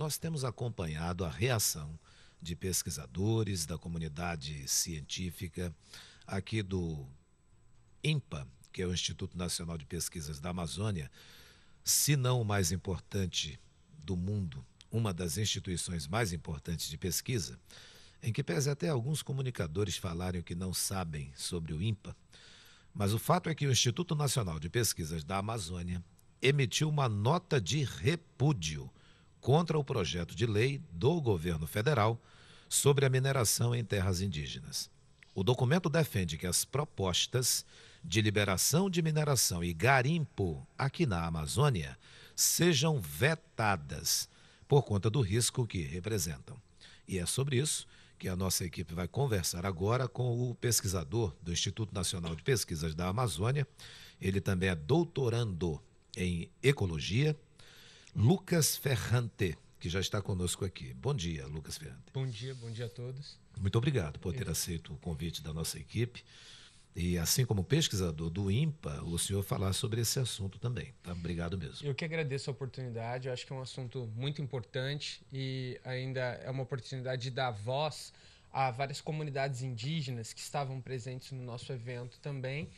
nós temos acompanhado a reação de pesquisadores da comunidade científica aqui do INPA, que é o Instituto Nacional de Pesquisas da Amazônia, se não o mais importante do mundo, uma das instituições mais importantes de pesquisa, em que pese até alguns comunicadores falarem o que não sabem sobre o INPA, mas o fato é que o Instituto Nacional de Pesquisas da Amazônia emitiu uma nota de repúdio contra o projeto de lei do governo federal sobre a mineração em terras indígenas. O documento defende que as propostas de liberação de mineração e garimpo aqui na Amazônia sejam vetadas por conta do risco que representam. E é sobre isso que a nossa equipe vai conversar agora com o pesquisador do Instituto Nacional de Pesquisas da Amazônia. Ele também é doutorando em ecologia Lucas Ferrante, que já está conosco aqui. Bom dia, Lucas Ferrante. Bom dia, bom dia a todos. Muito obrigado por ter aceito o convite da nossa equipe. E assim como pesquisador do IMPA, o senhor falar sobre esse assunto também. Tá? Obrigado mesmo. Eu que agradeço a oportunidade. Eu acho que é um assunto muito importante e ainda é uma oportunidade de dar voz a várias comunidades indígenas que estavam presentes no nosso evento também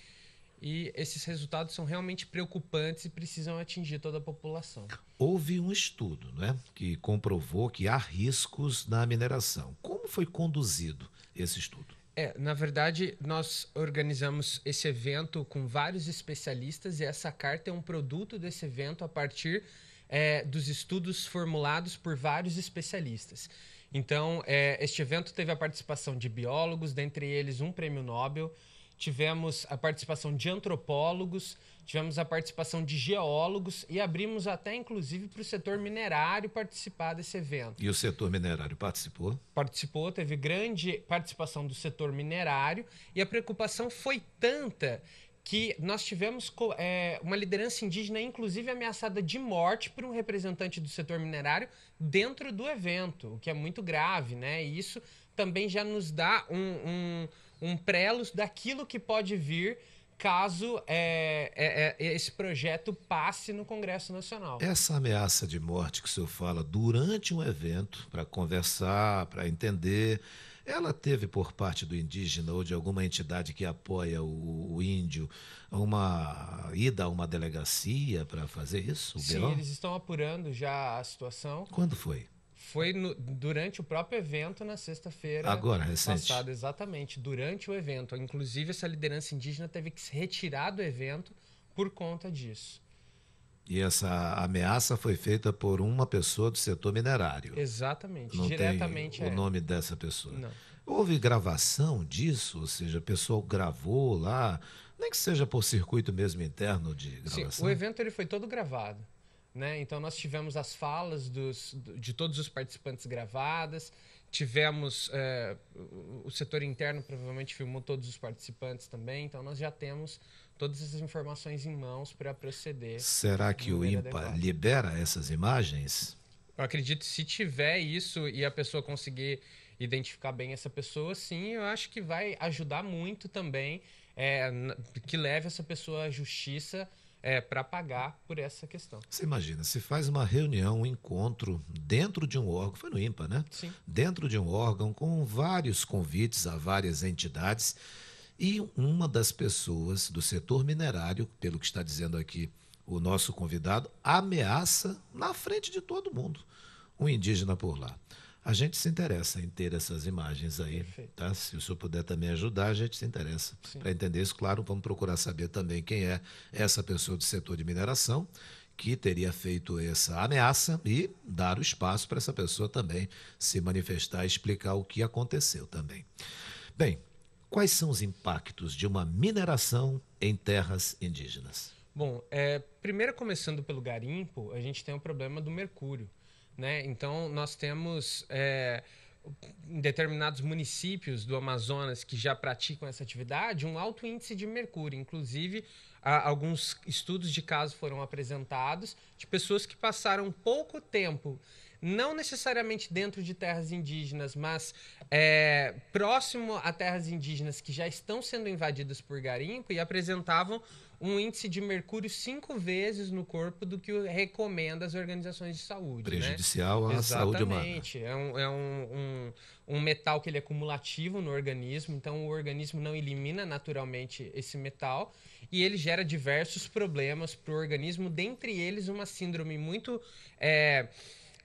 e esses resultados são realmente preocupantes e precisam atingir toda a população. Houve um estudo né, que comprovou que há riscos na mineração. Como foi conduzido esse estudo? É, na verdade, nós organizamos esse evento com vários especialistas e essa carta é um produto desse evento a partir é, dos estudos formulados por vários especialistas. Então, é, este evento teve a participação de biólogos, dentre eles um prêmio Nobel, tivemos a participação de antropólogos, tivemos a participação de geólogos e abrimos até inclusive para o setor minerário participar desse evento. E o setor minerário participou? Participou, teve grande participação do setor minerário e a preocupação foi tanta que nós tivemos é, uma liderança indígena, inclusive ameaçada de morte por um representante do setor minerário dentro do evento, o que é muito grave, né? E isso também já nos dá um, um um prelo daquilo que pode vir caso é, é, é, esse projeto passe no Congresso Nacional. Essa ameaça de morte que o senhor fala durante um evento, para conversar, para entender, ela teve por parte do indígena ou de alguma entidade que apoia o, o índio uma ida a uma delegacia para fazer isso? Sim, eles estão apurando já a situação. Quando foi? Foi no, durante o próprio evento na sexta-feira. Agora, recente. Passado, exatamente, durante o evento. Inclusive, essa liderança indígena teve que se retirar do evento por conta disso. E essa ameaça foi feita por uma pessoa do setor minerário. Exatamente, Não diretamente. Tem o é. nome dessa pessoa. Não. Houve gravação disso, ou seja, a pessoa gravou lá, nem que seja por circuito mesmo interno de gravação. Sim, o evento ele foi todo gravado. Né? Então nós tivemos as falas dos, de todos os participantes gravadas, tivemos é, o setor interno provavelmente filmou todos os participantes também, então nós já temos todas essas informações em mãos para proceder. Será que o IMPA adequada. libera essas imagens? Eu acredito se tiver isso e a pessoa conseguir identificar bem essa pessoa, sim, eu acho que vai ajudar muito também é, que leve essa pessoa à justiça é, para pagar por essa questão. Você imagina, se faz uma reunião, um encontro dentro de um órgão, foi no IMPA, né? Sim. Dentro de um órgão com vários convites a várias entidades e uma das pessoas do setor minerário, pelo que está dizendo aqui o nosso convidado, ameaça na frente de todo mundo um indígena por lá. A gente se interessa em ter essas imagens aí, Perfeito. tá? Se o senhor puder também ajudar, a gente se interessa. Para entender isso, claro, vamos procurar saber também quem é essa pessoa do setor de mineração que teria feito essa ameaça e dar o espaço para essa pessoa também se manifestar e explicar o que aconteceu também. Bem, quais são os impactos de uma mineração em terras indígenas? Bom, é, primeiro começando pelo garimpo, a gente tem o problema do mercúrio. Né? Então, nós temos é, em determinados municípios do Amazonas que já praticam essa atividade um alto índice de mercúrio. Inclusive, alguns estudos de caso foram apresentados de pessoas que passaram pouco tempo não necessariamente dentro de terras indígenas, mas é, próximo a terras indígenas que já estão sendo invadidas por garimpo e apresentavam um índice de mercúrio cinco vezes no corpo do que recomenda as organizações de saúde. Né? Prejudicial né? à Exatamente. saúde humana. Exatamente. É, um, é um, um, um, metal que ele é cumulativo no organismo, então o organismo não elimina naturalmente esse metal e ele gera diversos problemas para o organismo, dentre eles uma síndrome muito. É,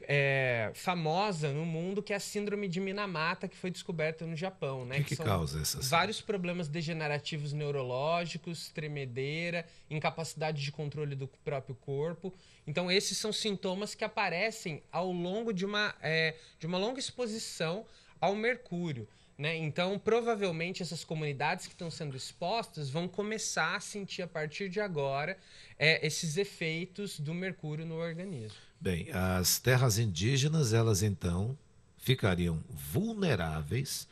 é, famosa no mundo, que é a síndrome de Minamata, que foi descoberta no Japão, né? Que, que, que causa essa? Vários problemas degenerativos neurológicos, tremedeira, incapacidade de controle do próprio corpo. Então, esses são sintomas que aparecem ao longo de uma, é, de uma longa exposição ao mercúrio. Né? Então, provavelmente, essas comunidades que estão sendo expostas vão começar a sentir, a partir de agora, é, esses efeitos do mercúrio no organismo. Bem, as terras indígenas, elas então ficariam vulneráveis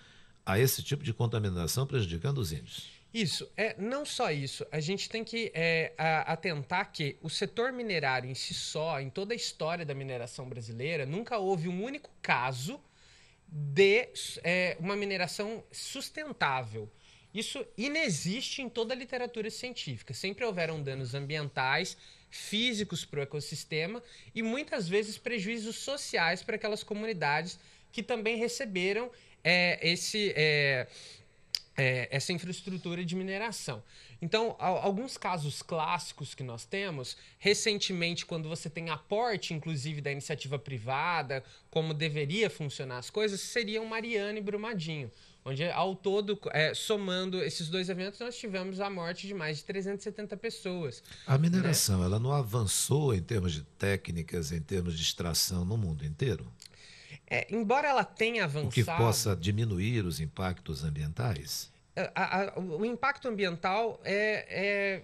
a esse tipo de contaminação prejudicando os índios. Isso, é não só isso. A gente tem que é, a, atentar que o setor minerário em si só, em toda a história da mineração brasileira, nunca houve um único caso de é, uma mineração sustentável. Isso inexiste em toda a literatura científica. Sempre houveram danos ambientais, físicos para o ecossistema e muitas vezes prejuízos sociais para aquelas comunidades que também receberam é, esse, é, é, essa infraestrutura de mineração. Então, alguns casos clássicos que nós temos, recentemente, quando você tem aporte, inclusive, da iniciativa privada, como deveria funcionar as coisas, seriam Mariana e Brumadinho. Onde, ao todo, é, somando esses dois eventos, nós tivemos a morte de mais de 370 pessoas. A né? mineração, né? ela não avançou em termos de técnicas, em termos de extração no mundo inteiro? É, embora ela tenha avançado. O que possa diminuir os impactos ambientais? A, a, o impacto ambiental é, é...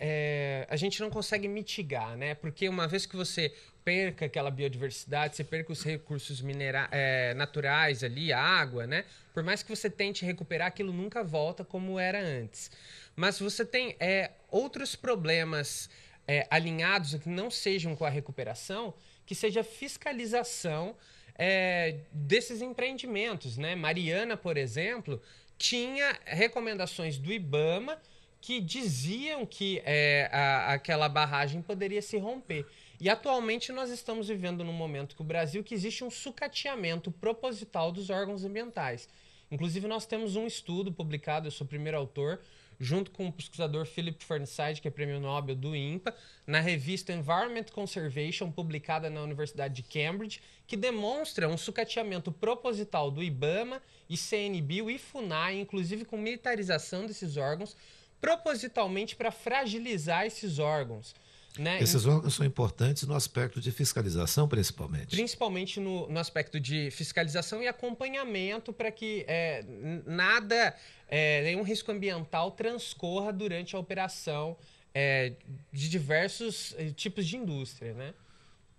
É, a gente não consegue mitigar, né? Porque uma vez que você perca aquela biodiversidade, você perca os recursos minera é, naturais ali, a água, né? Por mais que você tente recuperar, aquilo nunca volta como era antes. Mas você tem é, outros problemas é, alinhados que não sejam com a recuperação, que seja fiscalização é, desses empreendimentos. Né? Mariana, por exemplo, tinha recomendações do Ibama que diziam que é, a, aquela barragem poderia se romper. E atualmente nós estamos vivendo num momento que o Brasil que existe um sucateamento proposital dos órgãos ambientais. Inclusive nós temos um estudo publicado, eu sou o primeiro autor, junto com o pesquisador Philip Fernside, que é prêmio Nobel do INPA, na revista Environment Conservation, publicada na Universidade de Cambridge, que demonstra um sucateamento proposital do IBAMA, ICNBio e FUNAI, inclusive com militarização desses órgãos, propositalmente para fragilizar esses órgãos. Né? Esses órgãos são importantes no aspecto de fiscalização, principalmente. Principalmente no, no aspecto de fiscalização e acompanhamento para que é, nada, é, nenhum risco ambiental transcorra durante a operação é, de diversos é, tipos de indústria, né?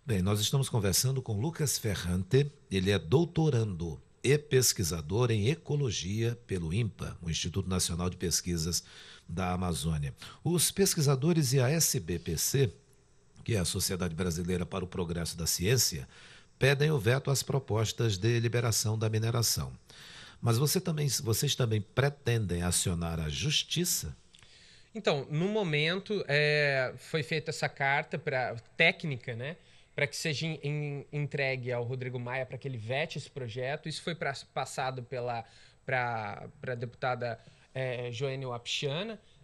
Bem, nós estamos conversando com Lucas Ferrante, ele é doutorando e pesquisador em ecologia pelo INPA, o Instituto Nacional de Pesquisas da Amazônia. Os pesquisadores e a SBPC, que é a Sociedade Brasileira para o Progresso da Ciência, pedem o veto às propostas de liberação da mineração. Mas você também, vocês também pretendem acionar a justiça? Então, no momento é, foi feita essa carta para técnica, né? Para que seja in, in, entregue ao Rodrigo Maia para que ele vete esse projeto. Isso foi pra, passado pela para deputada é, Joane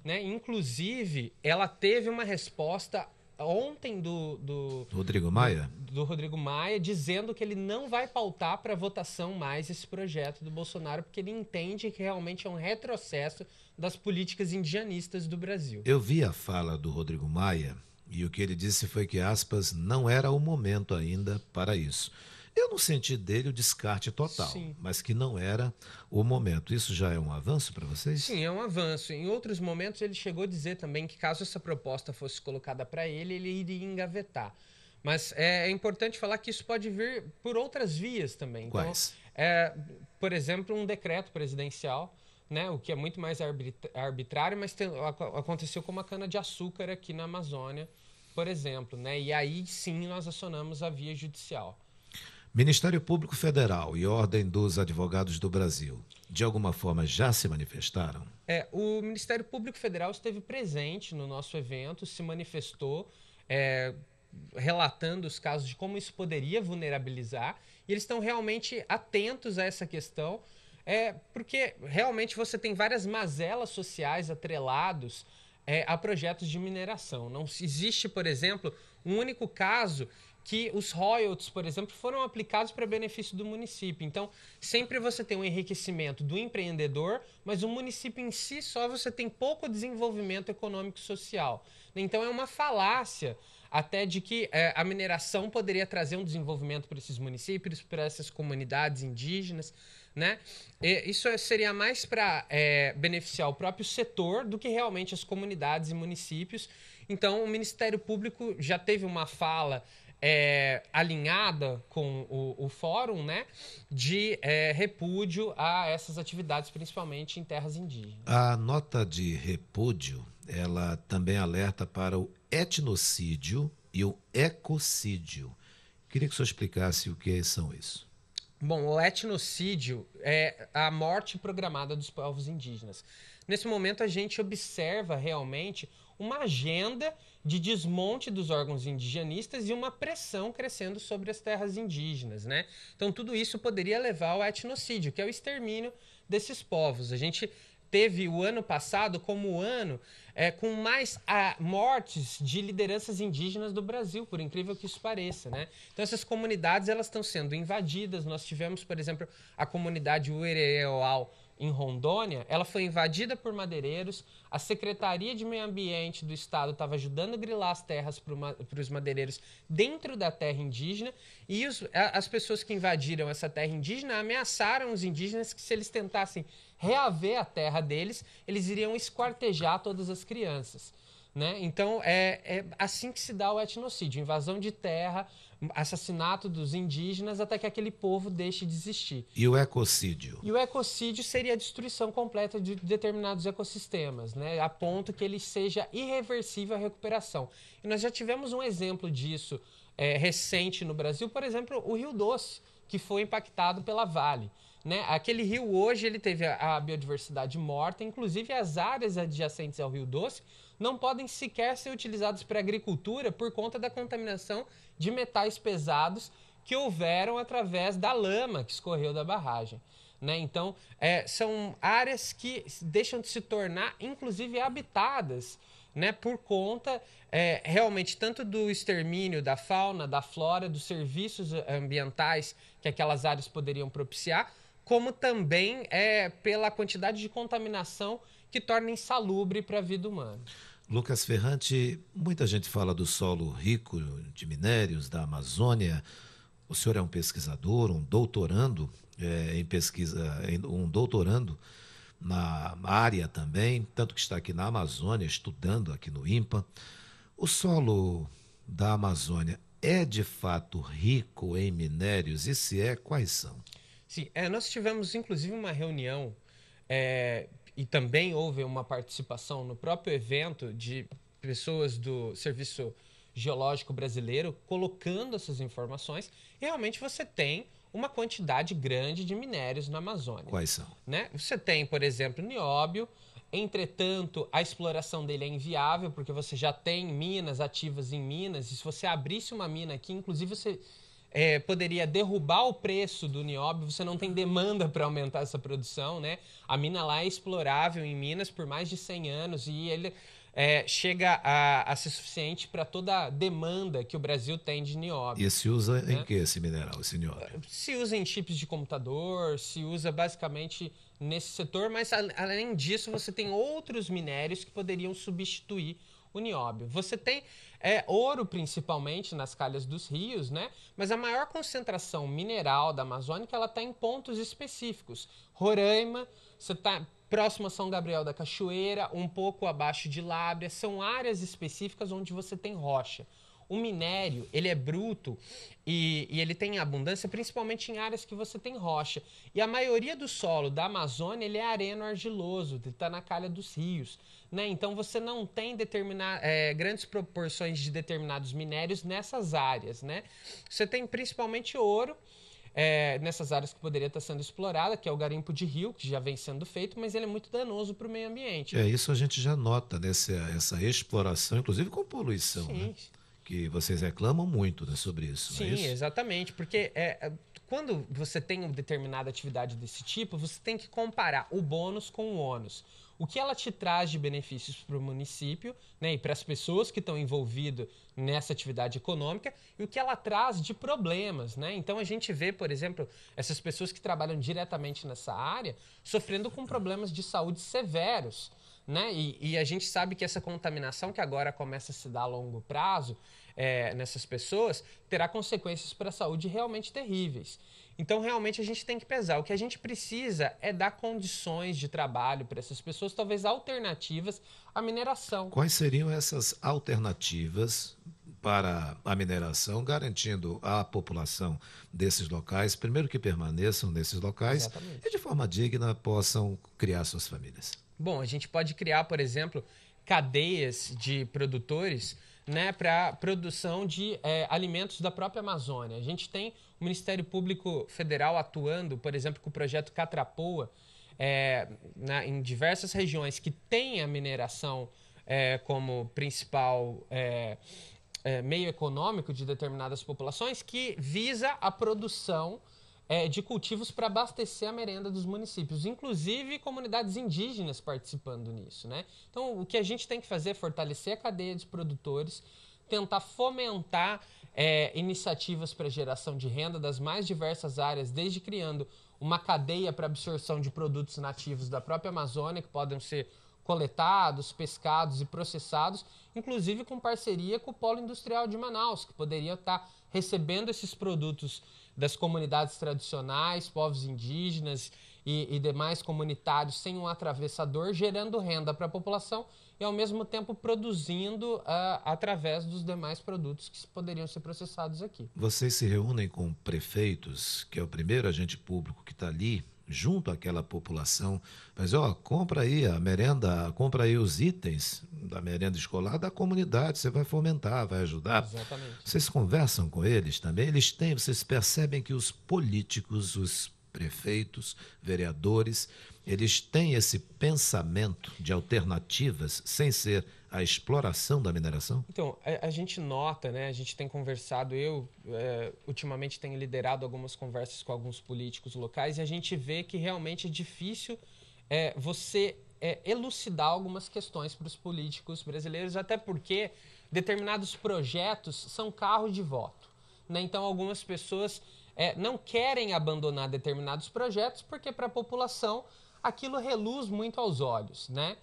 né? Inclusive, ela teve uma resposta ontem do, do Rodrigo Maia, do, do, Rodrigo Maia, dizendo que ele não vai pautar para votação mais esse projeto do Bolsonaro, porque ele entende que realmente é um retrocesso das políticas indianistas do Brasil. Eu vi a fala do Rodrigo Maia e o que ele disse foi que aspas não era o momento ainda para isso. Eu não senti dele o descarte total, Sim. mas que não era o momento. Isso já é um avanço para vocês? Sim, é um avanço. Em outros momentos, ele chegou a dizer também que caso essa proposta fosse colocada para ele, ele iria engavetar. Mas é, é, importante falar que isso pode vir por outras vias também. Então, Quais? É, por exemplo, um decreto presidencial. Né, o que é muito mais arbitrário, mas tem, aconteceu com uma cana-de-açúcar aqui na Amazônia, por exemplo. Né, e aí sim nós acionamos a via judicial. Ministério Público Federal e Ordem dos Advogados do Brasil, de alguma forma, já se manifestaram? É, o Ministério Público Federal esteve presente no nosso evento, se manifestou, é, relatando os casos de como isso poderia vulnerabilizar, e eles estão realmente atentos a essa questão, é, porque realmente você tem várias mazelas sociais atrelados é, a projetos de mineração. Não existe, por exemplo, um único caso que os royalties, por exemplo, foram aplicados para benefício do município. Então, sempre você tem um enriquecimento do empreendedor, mas o município em si só você tem pouco desenvolvimento econômico e social. Então, é uma falácia até de que é, a mineração poderia trazer um desenvolvimento para esses municípios, para essas comunidades indígenas, né? E isso é, seria mais para é, beneficiar o próprio setor do que realmente as comunidades e municípios. Então, o Ministério Público já teve uma fala é, alinhada com o, o, fórum, né, de é, repúdio a essas atividades, principalmente em terras indígenas. A nota de repúdio, ela também alerta para o etnocídio e o ecocídio. Queria que o senhor explicasse o que são isso. Bom, o etnocídio é a morte programada dos povos indígenas. Nesse momento, a gente observa realmente uma agenda de desmonte dos órgãos indigenistas e uma pressão crescendo sobre as terras indígenas, né? Então tudo isso poderia levar ao etnocídio, que é o extermínio desses povos. A gente teve o ano passado como o ano é, com mais a, ah, mortes de lideranças indígenas do Brasil, por incrível que isso pareça, né? Então essas comunidades elas estão sendo invadidas. Nós tivemos, por exemplo, a comunidade Uereoal em Rondônia, ela foi invadida por madeireiros, a Secretaria de Meio Ambiente do Estado estava ajudando a grilar as terras para os madeireiros dentro da terra indígena, e os, as pessoas que invadiram essa terra indígena ameaçaram os indígenas que se eles tentassem reaver a terra deles, eles iriam esquartejar todas as crianças. Né? Então é, é, assim que se dá o etnocídio: invasão de terra, assassinato dos indígenas até que aquele povo deixe de existir. E o ecocídio? E o ecocídio seria a destruição completa de determinados ecossistemas, né? a ponto que ele seja irreversível a recuperação. E nós já tivemos um exemplo disso é, recente no Brasil, por exemplo, o Rio Doce, que foi impactado pela Vale. Né? Aquele rio hoje ele teve a, a biodiversidade morta, inclusive as áreas adjacentes ao Rio Doce não podem sequer ser utilizados para agricultura por conta da contaminação de metais pesados que houveram através da lama que escorreu da barragem. Né? Então, é, são áreas que deixam de se tornar, inclusive, habitadas. Né, por conta é, realmente tanto do extermínio da fauna, da flora, dos serviços ambientais que aquelas áreas poderiam propiciar, como também é, pela quantidade de contaminação que torna insalubre para a vida humana. Lucas Ferrante, muita gente fala do solo rico de minérios da Amazônia. O senhor é um pesquisador, um doutorando é, em pesquisa, um doutorando na área também, tanto que está aqui na Amazônia, estudando aqui no IMPA. O solo da Amazônia é de fato rico em minérios? E se é, quais são? Sim, é, nós tivemos inclusive uma reunião é, e também houve uma participação no próprio evento de pessoas do Serviço Geológico Brasileiro colocando essas informações, realmente você tem uma quantidade grande de minérios na Amazônia. Quais são? Né? Você tem, por exemplo, nióbio, Entretanto, a exploração dele é inviável, porque você já tem minas ativas em Minas, e se você abrisse uma mina aqui, inclusive você é, poderia derrubar o preço do nióbio, você não tem demanda para aumentar essa produção, né? A mina lá é explorável em Minas por mais de 100 anos e ele é, chega a, a, ser suficiente para toda a demanda que o Brasil tem de nióbio. E se usa né? em que esse mineral, esse nióbio? Se usa em chips de computador, se usa basicamente nesse setor, mas além disso você tem outros minérios que poderiam substituir o nióbio. Você tem é, ouro principalmente nas calhas dos rios, né? Mas a maior concentração mineral da Amazônia ela está em pontos específicos. Roraima, você está próximo a São Gabriel da Cachoeira, um pouco abaixo de Lábrea, são áreas específicas onde você tem rocha. O minério, ele é bruto e, e, ele tem abundância, principalmente em áreas que você tem rocha. E a maioria do solo da Amazônia, ele é areno argiloso, ele está na calha dos rios. Né? Então você não tem determinar, é, eh, grandes proporções de determinados minérios nessas áreas. Né? Você tem principalmente ouro. É, nessas áreas que poderia estar sendo explorada, que é o garimpo de rio, que já vem sendo feito, mas ele é muito danoso para o meio ambiente. É, né? isso a gente já nota, né? essa, exploração, inclusive com poluição, né? Sim. né? Que vocês reclamam muito né, sobre isso. É Sim, é isso? exatamente, porque é, quando você tem uma determinada atividade desse tipo, você tem que comparar o bônus com o ônus o que ela te traz de benefícios para o município né, e para as pessoas que estão envolvidas nessa atividade econômica e o que ela traz de problemas. Né? Então a gente vê, por exemplo, essas pessoas que trabalham diretamente nessa área sofrendo com problemas de saúde severos. Né? E, e a gente sabe que essa contaminação que agora começa a se dar a longo prazo é, nessas pessoas terá consequências para a saúde realmente terríveis. Então, realmente, a gente tem que pesar. O que a gente precisa é dar condições de trabalho para essas pessoas, talvez alternativas à mineração. Quais seriam essas alternativas para a mineração, garantindo à população desses locais, primeiro que permaneçam nesses locais Exatamente. e de forma digna possam criar suas famílias? Bom, a gente pode criar, por exemplo, cadeias de produtores né, para a produção de é, alimentos da própria Amazônia. A gente tem o Ministério Público Federal atuando, por exemplo, com o projeto Catrapoa, é, na, em diversas regiões que tem a mineração é, como principal é, é, meio econômico de determinadas populações, que visa a produção é, de cultivos para abastecer a merenda dos municípios, inclusive comunidades indígenas participando nisso. Né? Então, o que a gente tem que fazer é fortalecer a cadeia dos produtores, tentar fomentar é, iniciativas para geração de renda das mais diversas áreas, desde criando uma cadeia para absorção de produtos nativos da própria Amazônia, que podem ser coletados, pescados e processados, inclusive com parceria com o Polo Industrial de Manaus, que poderia estar tá recebendo esses produtos das comunidades tradicionais, povos indígenas e, e demais comunitários sem um atravessador, gerando renda para a população e, ao mesmo tempo, produzindo uh, através dos demais produtos que poderiam ser processados aqui. Vocês se reúnem com prefeitos, que é o primeiro agente público que está ali junto àquela população. Mas, ó, compra aí a merenda, compra aí os itens da merenda escolar da comunidade, você vai fomentar, vai ajudar. Exatamente. Vocês conversam com eles também? Eles têm, vocês percebem que os políticos, os prefeitos, vereadores, eles têm esse pensamento de alternativas sem ser a exploração da mineração? Então, a, a, gente nota, né? A gente tem conversado, eu é, ultimamente tenho liderado algumas conversas com alguns políticos locais e a gente vê que realmente é difícil é, você é, elucidar algumas questões para os políticos brasileiros, até porque determinados projetos são carro de voto. Né? Então, algumas pessoas é, não querem abandonar determinados projetos porque, para a população, aquilo reluz muito aos olhos. Né?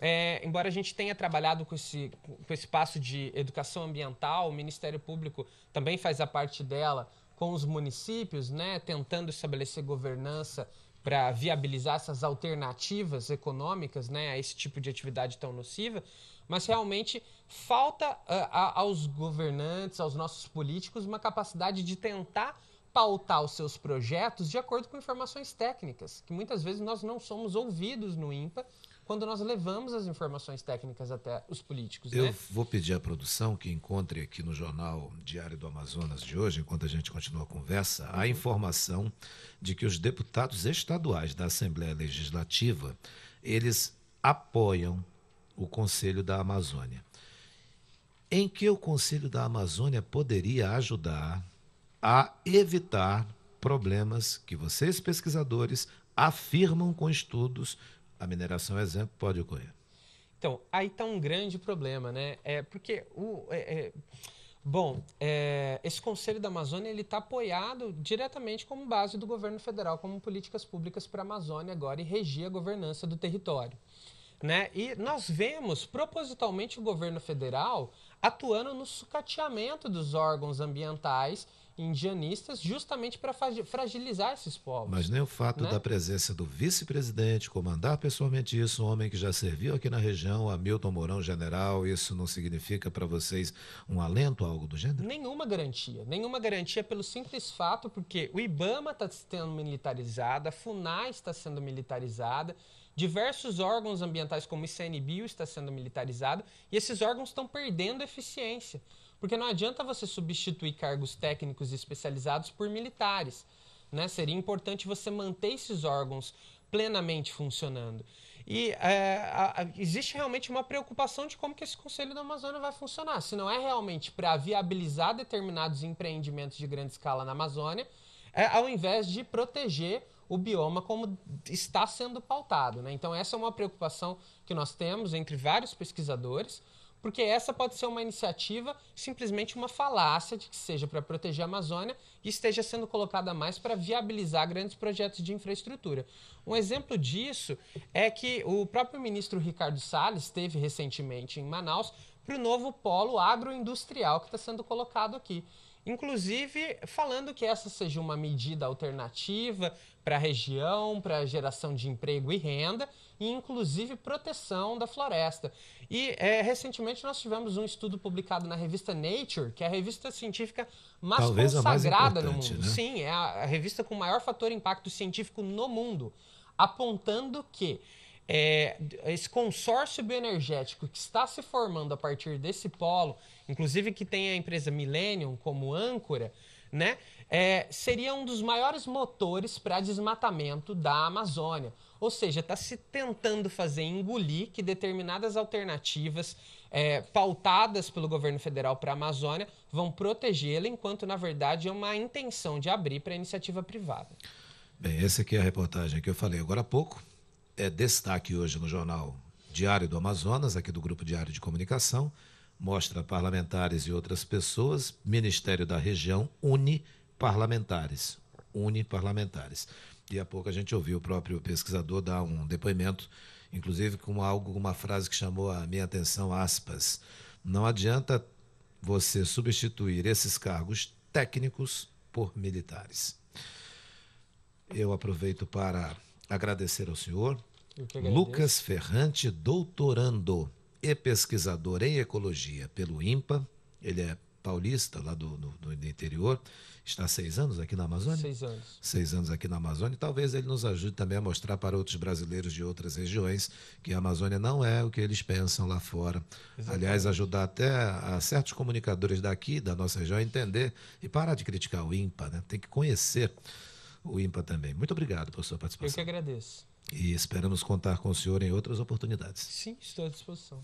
é, embora a gente tenha trabalhado com esse, com esse passo de educação ambiental, o Ministério Público também faz a parte dela com os municípios, né, tentando estabelecer governança para viabilizar essas alternativas econômicas né, a esse tipo de atividade tão nociva, mas realmente falta uh, a, aos governantes, aos nossos políticos, uma capacidade de tentar pautar os seus projetos de acordo com informações técnicas, que muitas vezes nós não somos ouvidos no INPA quando nós levamos as informações técnicas até os políticos. Eu né? vou pedir à produção que encontre aqui no jornal Diário do Amazonas de hoje, enquanto a gente continua a conversa, a uhum. informação de que os deputados estaduais da Assembleia Legislativa eles apoiam o Conselho da Amazônia. Em que o Conselho da Amazônia poderia ajudar a evitar problemas que vocês pesquisadores afirmam com estudos a mineração é exemplo pode ocorrer. Então, aí está um grande problema, né? É porque o. É, é, bom, é, esse Conselho da Amazônia ele está apoiado diretamente como base do governo federal, como políticas públicas para a Amazônia agora e regir a governança do território. Né? E nós vemos propositalmente o governo federal atuando no sucateamento dos órgãos ambientais indianistas justamente para fragilizar esses povos. Mas nem o fato né? da presença do vice-presidente comandar pessoalmente isso, um homem que já serviu aqui na região, Hamilton Mourão, general, isso não significa para vocês um alento, algo do gênero? Nenhuma garantia. Nenhuma garantia pelo simples fato, porque o IBAMA está sendo militarizado, a FUNAI está sendo militarizada, diversos órgãos ambientais como o ICNBio está sendo militarizado, e esses órgãos estão perdendo eficiência. Porque não adianta você substituir cargos técnicos especializados por militares. Né? Seria importante você manter esses órgãos plenamente funcionando. E é, a, a, existe realmente uma preocupação de como que esse Conselho da Amazônia vai funcionar. Se não é realmente para viabilizar determinados empreendimentos de grande escala na Amazônia, é, ao invés de proteger o bioma como está sendo pautado. Né? Então, essa é uma preocupação que nós temos entre vários pesquisadores porque essa pode ser uma iniciativa, simplesmente uma falácia de que seja para proteger a Amazônia e esteja sendo colocada mais para viabilizar grandes projetos de infraestrutura. Um exemplo disso é que o próprio ministro Ricardo Salles esteve recentemente em Manaus para o novo polo agroindustrial que está sendo colocado aqui. Inclusive falando que essa seja uma medida alternativa para a região, para a geração de emprego e renda, e inclusive proteção da floresta. E é, recentemente nós tivemos um estudo publicado na revista Nature, que é a revista científica mais Talvez consagrada mais no mundo. Né? Sim, é a, a revista com maior fator impacto científico no mundo, apontando que é, esse consórcio bioenergético que está se formando a partir desse polo, inclusive que tem a empresa Millennium como âncora, né? é, seria um dos maiores motores para desmatamento da Amazônia. Ou seja, está se tentando fazer engolir que determinadas alternativas é, pautadas pelo governo federal para a Amazônia vão protegê-la, enquanto, na verdade, é uma intenção de abrir para iniciativa privada. Bem, essa aqui é a reportagem que eu falei agora há pouco. É destaque hoje no jornal Diário do Amazonas, aqui do Grupo Diário de Comunicação. Mostra parlamentares e outras pessoas, Ministério da Região une parlamentares, une parlamentares. E há pouco a gente ouviu o próprio pesquisador dar um depoimento, inclusive com algo, uma frase que chamou a minha atenção, aspas. Não adianta você substituir esses cargos técnicos por militares. Eu aproveito para agradecer ao senhor, Lucas Ferrante, doutorando e pesquisador em ecologia pelo INPA. Ele é paulista, lá do, do, do interior, está seis anos aqui na Amazônia? Seis anos. Seis anos aqui na Amazônia. Talvez ele nos ajude também a mostrar para outros brasileiros de outras regiões que a Amazônia não é o que eles pensam lá fora. Exatamente. Aliás, ajudar até a certos comunicadores daqui, da nossa região, a entender e parar de criticar o IMPA. Né? Tem que conhecer o IMPA também. Muito obrigado por sua participação. Eu que agradeço. E esperamos contar com o senhor em outras oportunidades. Sim, estou à disposição.